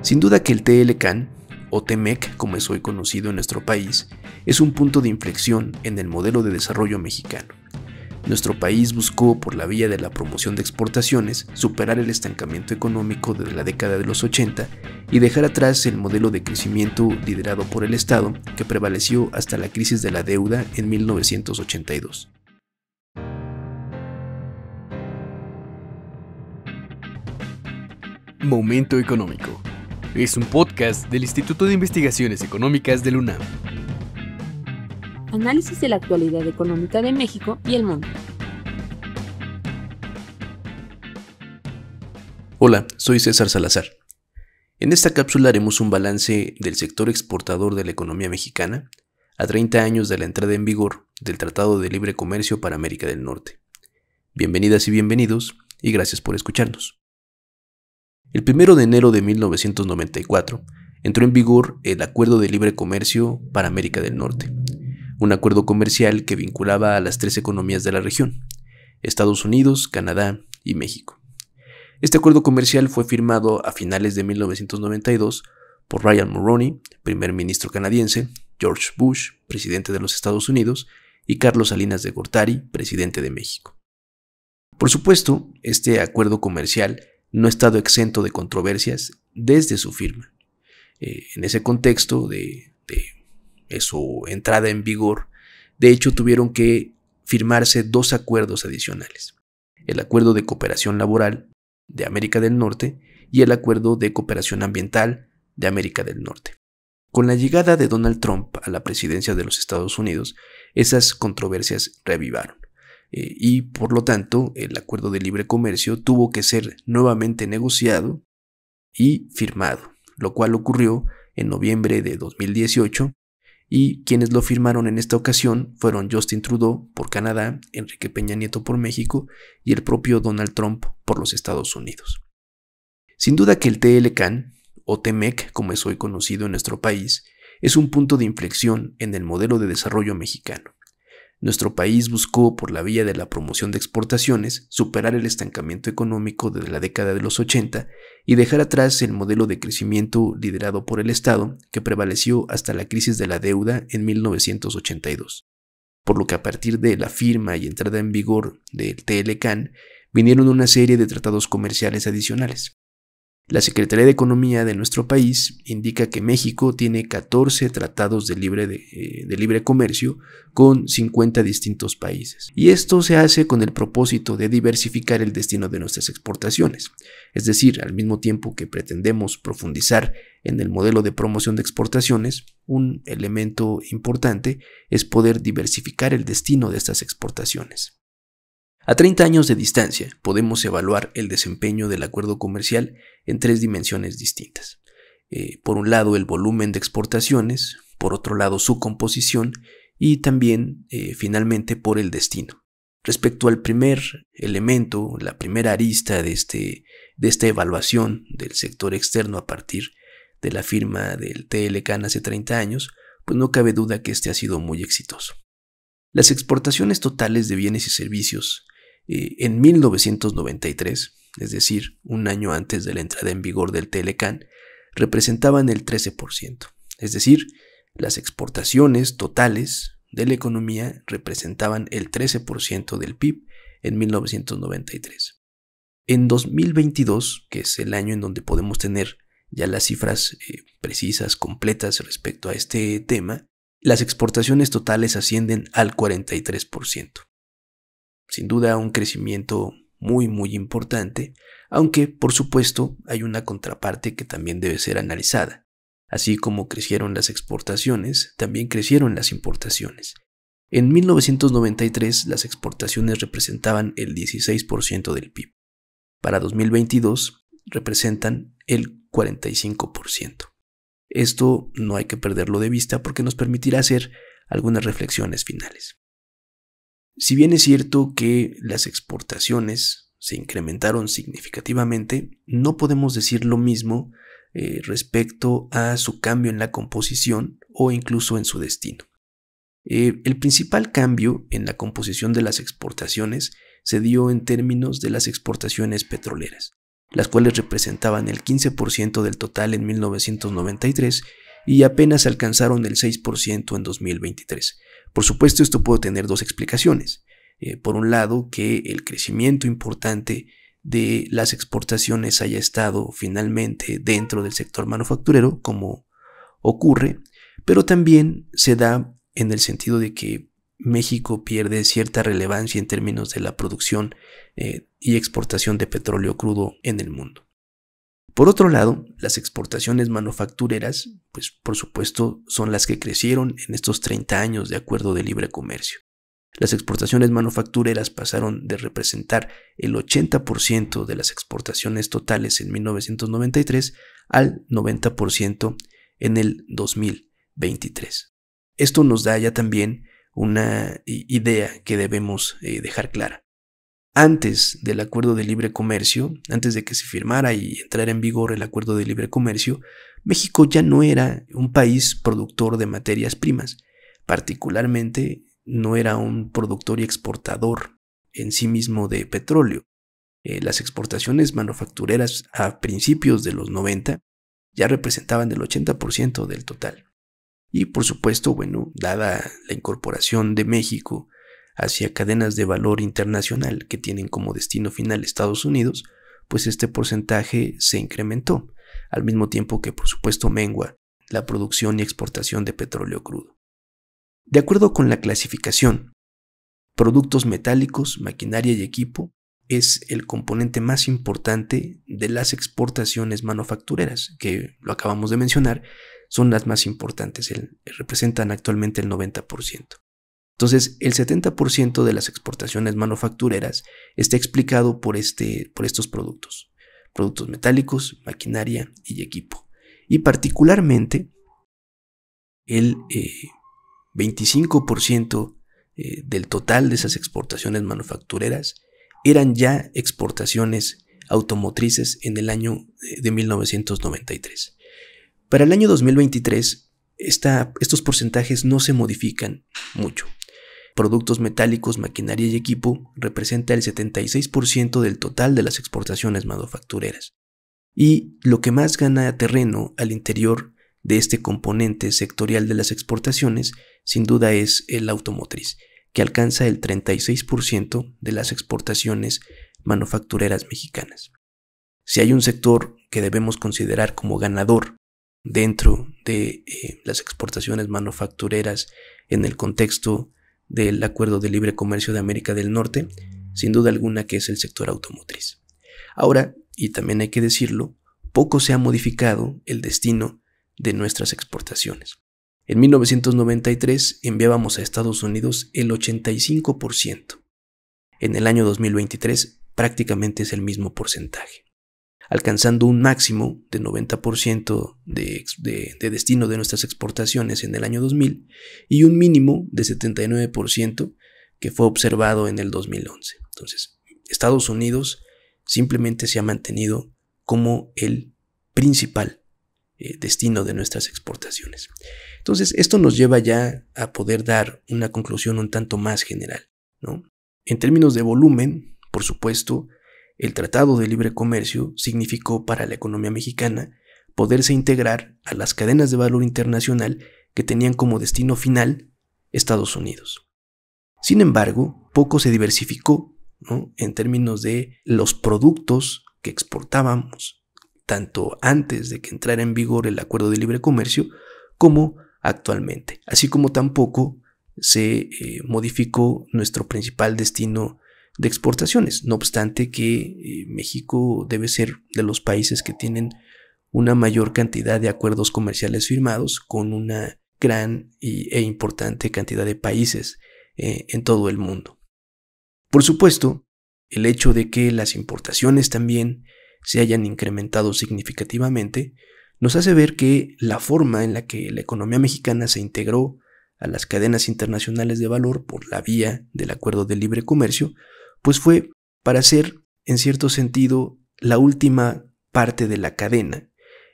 Sin duda que el TLCAN, o TEMEC como es hoy conocido en nuestro país, es un punto de inflexión en el modelo de desarrollo mexicano. Nuestro país buscó, por la vía de la promoción de exportaciones, superar el estancamiento económico de la década de los 80 y dejar atrás el modelo de crecimiento liderado por el Estado que prevaleció hasta la crisis de la deuda en 1982. Momento económico. Es un podcast del Instituto de Investigaciones Económicas de UNAM. Análisis de la actualidad económica de México y el mundo. Hola, soy César Salazar. En esta cápsula haremos un balance del sector exportador de la economía mexicana a 30 años de la entrada en vigor del Tratado de Libre Comercio para América del Norte. Bienvenidas y bienvenidos, y gracias por escucharnos. El 1 de enero de 1994 entró en vigor el Acuerdo de Libre Comercio para América del Norte, un acuerdo comercial que vinculaba a las tres economías de la región, Estados Unidos, Canadá y México. Este acuerdo comercial fue firmado a finales de 1992 por Ryan Mulroney, primer ministro canadiense, George Bush, presidente de los Estados Unidos, y Carlos Salinas de Gortari, presidente de México. Por supuesto, este acuerdo comercial no ha estado exento de controversias desde su firma. Eh, en ese contexto de, de su entrada en vigor, de hecho tuvieron que firmarse dos acuerdos adicionales, el Acuerdo de Cooperación Laboral de América del Norte y el Acuerdo de Cooperación Ambiental de América del Norte. Con la llegada de Donald Trump a la presidencia de los Estados Unidos, esas controversias revivaron. Eh, y por lo tanto el acuerdo de libre comercio tuvo que ser nuevamente negociado y firmado, lo cual ocurrió en noviembre de 2018 y quienes lo firmaron en esta ocasión fueron Justin Trudeau por Canadá, Enrique Peña Nieto por México y el propio Donald Trump por los Estados Unidos. Sin duda que el TLCAN, o TMEC como es hoy conocido en nuestro país, es un punto de inflexión en el modelo de desarrollo mexicano nuestro país buscó, por la vía de la promoción de exportaciones, superar el estancamiento económico desde la década de los 80 y dejar atrás el modelo de crecimiento liderado por el Estado que prevaleció hasta la crisis de la deuda en 1982. Por lo que a partir de la firma y entrada en vigor del TLCAN, vinieron una serie de tratados comerciales adicionales, la Secretaría de Economía de nuestro país indica que México tiene 14 tratados eh, de libre, comercio con 50 distintos países. Y esto se hace con el propósito de diversificar el destino de nuestras exportaciones. Es decir, al mismo tiempo que pretendemos profundizar en el modelo de promoción de exportaciones, un elemento importante es poder diversificar el destino de estas exportaciones. A 30 años de distancia, podemos evaluar el desempeño del acuerdo comercial en tres dimensiones distintas. Eh, por un lado, el volumen de exportaciones, por otro lado, su composición y también, eh, finalmente, por el destino. Respecto al primer elemento, la primera arista de, este, de esta evaluación del sector externo a partir de la firma del TLCAN hace 30 años, pues no cabe duda que este ha sido muy exitoso. Las exportaciones totales de bienes y servicios eh, en 1993, es decir, un año antes de la entrada en vigor del Telecán, representaban el 13%, es decir, las exportaciones totales de la economía representaban el 13% del PIB en 1993. En 2022, que es el año en donde podemos tener ya las cifras eh, precisas, completas respecto a este tema, las exportaciones totales ascienden al 43% sin duda un crecimiento muy muy importante, aunque por supuesto hay una contraparte que también debe ser analizada. Así como crecieron las exportaciones, también crecieron las importaciones. En 1993 las exportaciones representaban el 16% del PIB. Para 2022 representan el 45%. Esto no hay que perderlo de vista porque nos permitirá hacer algunas reflexiones finales. Si bien es cierto que las exportaciones se incrementaron significativamente, no podemos decir lo mismo eh, respecto a su cambio en la composición o incluso en su destino. Eh, el principal cambio en la composición de las exportaciones se dio en términos de las exportaciones petroleras, las cuales representaban el 15% del total en 1993 y apenas alcanzaron el 6% en 2023. Por supuesto, esto puede tener dos explicaciones. Eh, por un lado, que el crecimiento importante de las exportaciones haya estado finalmente dentro del sector manufacturero, como ocurre, pero también se da en el sentido de que México pierde cierta relevancia en términos de la producción eh, y exportación de petróleo crudo en el mundo. Por otro lado, las exportaciones manufactureras, pues por supuesto, son las que crecieron en estos 30 años de acuerdo de libre comercio. Las exportaciones manufactureras pasaron de representar el 80% de las exportaciones totales en 1993 al 90% en el 2023. Esto nos da ya también una idea que debemos eh, dejar clara antes del acuerdo de libre comercio, antes de que se firmara y entrara en vigor el acuerdo de libre comercio, México ya no era un país productor de materias primas, particularmente no era un productor y exportador en sí mismo de petróleo. Eh, las exportaciones manufactureras a principios de los 90 ya representaban el 80% del total. Y por supuesto, bueno, dada la incorporación de México hacia cadenas de valor internacional que tienen como destino final Estados Unidos, pues este porcentaje se incrementó, al mismo tiempo que por supuesto mengua la producción y exportación de petróleo crudo. De acuerdo con la clasificación, productos metálicos, maquinaria y equipo es el componente más importante de las exportaciones manufactureras, que lo acabamos de mencionar, son las más importantes, representan actualmente el 90%. Entonces, el 70% de las exportaciones manufactureras está explicado por, este, por estos productos. Productos metálicos, maquinaria y equipo. Y particularmente, el 25% eh, eh, del total de esas exportaciones manufactureras eran ya exportaciones automotrices en el año eh, de 1993. Para el año 2023, estos porcentajes no se modifican mucho productos metálicos, maquinaria y equipo representa el 76% del total de las exportaciones manufactureras. Y lo que más gana terreno al interior de este componente sectorial de las exportaciones, sin duda es el automotriz, que alcanza el 36% de las exportaciones manufactureras mexicanas. Si hay un sector que debemos considerar como ganador dentro de eh, las exportaciones manufactureras en el contexto del Acuerdo de Libre Comercio de América del Norte, sin duda alguna que es el sector automotriz. Ahora, y también hay que decirlo, poco se ha modificado el destino de nuestras exportaciones. En 1993 enviábamos a Estados Unidos el 85%. En el año 2023 prácticamente es el mismo porcentaje alcanzando un máximo de 90% de, destino de nuestras exportaciones en el año 2000 y un mínimo de 79% que fue observado en el 2011. Entonces, Estados Unidos simplemente se ha mantenido como el principal eh, destino de nuestras exportaciones. Entonces, esto nos lleva ya a poder dar una conclusión un tanto más general. En términos de volumen, por supuesto, el Tratado de Libre Comercio significó para la economía mexicana poderse integrar a las cadenas de valor internacional que tenían como destino final Estados Unidos. Sin embargo, poco se diversificó en términos de los productos que exportábamos, tanto antes de que entrara en vigor el Acuerdo de Libre Comercio como actualmente, así como tampoco se eh, modificó nuestro principal destino de exportaciones, no obstante que eh, México debe ser de los países que tienen una mayor cantidad de acuerdos comerciales firmados con una gran y, e importante cantidad de países eh, en todo el mundo. Por supuesto, el hecho de que las importaciones también se hayan incrementado significativamente nos hace ver que la forma en la que la economía mexicana se integró a las cadenas internacionales de valor por la vía del acuerdo de libre comercio pues fue para ser, en cierto sentido, la última parte de la cadena,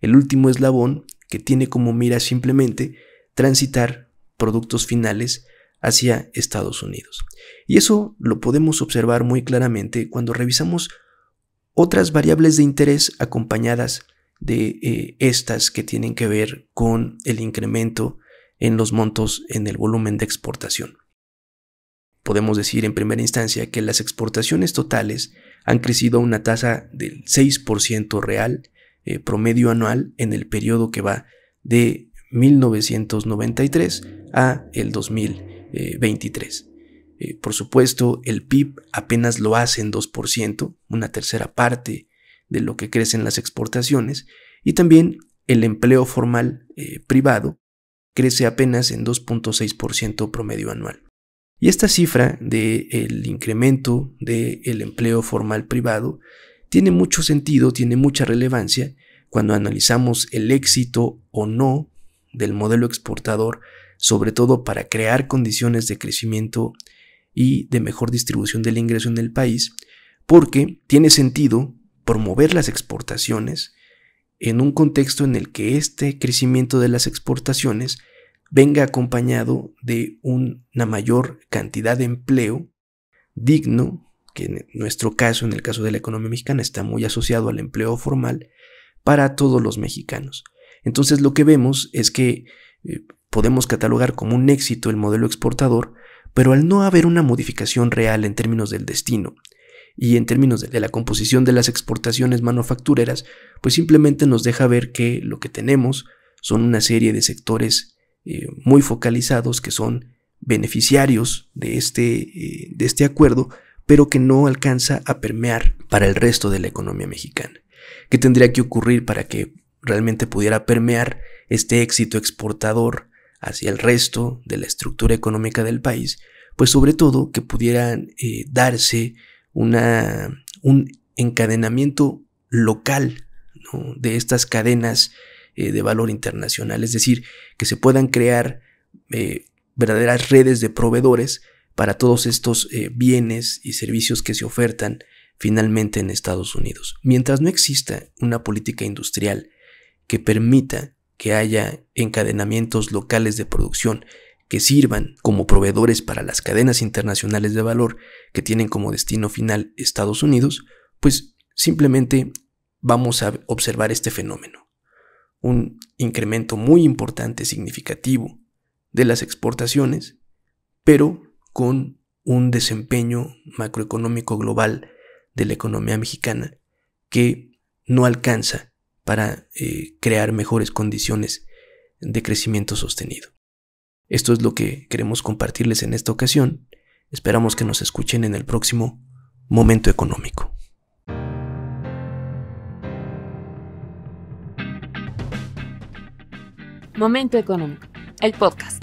el último eslabón que tiene como mira simplemente transitar productos finales hacia Estados Unidos. Y eso lo podemos observar muy claramente cuando revisamos otras variables de interés acompañadas de eh, estas que tienen que ver con el incremento en los montos en el volumen de exportación. Podemos decir en primera instancia que las exportaciones totales han crecido a una tasa del 6% real eh, promedio anual en el periodo que va de 1993 a el 2023. Eh, por supuesto, el PIB apenas lo hace en 2%, una tercera parte de lo que crecen las exportaciones, y también el empleo formal eh, privado crece apenas en 2.6% promedio anual. Y esta cifra del incremento del empleo formal privado tiene mucho sentido, tiene mucha relevancia cuando analizamos el éxito o no del modelo exportador, sobre todo para crear condiciones de crecimiento y de mejor distribución del ingreso en el país, porque tiene sentido promover las exportaciones en un contexto en el que este crecimiento de las exportaciones venga acompañado de una mayor cantidad de empleo digno, que en nuestro caso, en el caso de la economía mexicana, está muy asociado al empleo formal, para todos los mexicanos. Entonces lo que vemos es que eh, podemos catalogar como un éxito el modelo exportador, pero al no haber una modificación real en términos del destino y en términos de la composición de las exportaciones manufactureras, pues simplemente nos deja ver que lo que tenemos son una serie de sectores eh, muy focalizados que son beneficiarios de este, eh, de este acuerdo, pero que no alcanza a permear para el resto de la economía mexicana. ¿Qué tendría que ocurrir para que realmente pudiera permear este éxito exportador hacia el resto de la estructura económica del país? Pues sobre todo que pudieran eh, darse una, un encadenamiento local de estas cadenas eh, de valor internacional, es decir, que se puedan crear eh, verdaderas redes de proveedores para todos estos eh, bienes y servicios que se ofertan finalmente en Estados Unidos. Mientras no exista una política industrial que permita que haya encadenamientos locales de producción que sirvan como proveedores para las cadenas internacionales de valor que tienen como destino final Estados Unidos, pues simplemente vamos a observar este fenómeno un incremento muy importante, significativo, de las exportaciones, pero con un desempeño macroeconómico global de la economía mexicana que no alcanza para eh, crear mejores condiciones de crecimiento sostenido. Esto es lo que queremos compartirles en esta ocasión. Esperamos que nos escuchen en el próximo Momento Económico. Momento Económico, el podcast.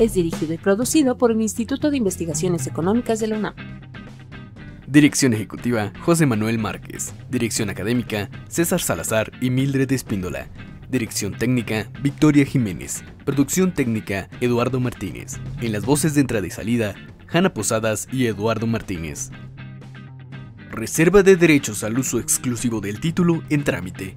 Es dirigido y producido por el Instituto de Investigaciones Económicas de la UNAM. Dirección Ejecutiva, José Manuel Márquez. Dirección Académica, César Salazar y Mildred Espíndola. Dirección Técnica, Victoria Jiménez. Producción Técnica, Eduardo Martínez. En las voces de entrada y salida, Jana Posadas y Eduardo Martínez. Reserva de derechos al uso exclusivo del título en trámite.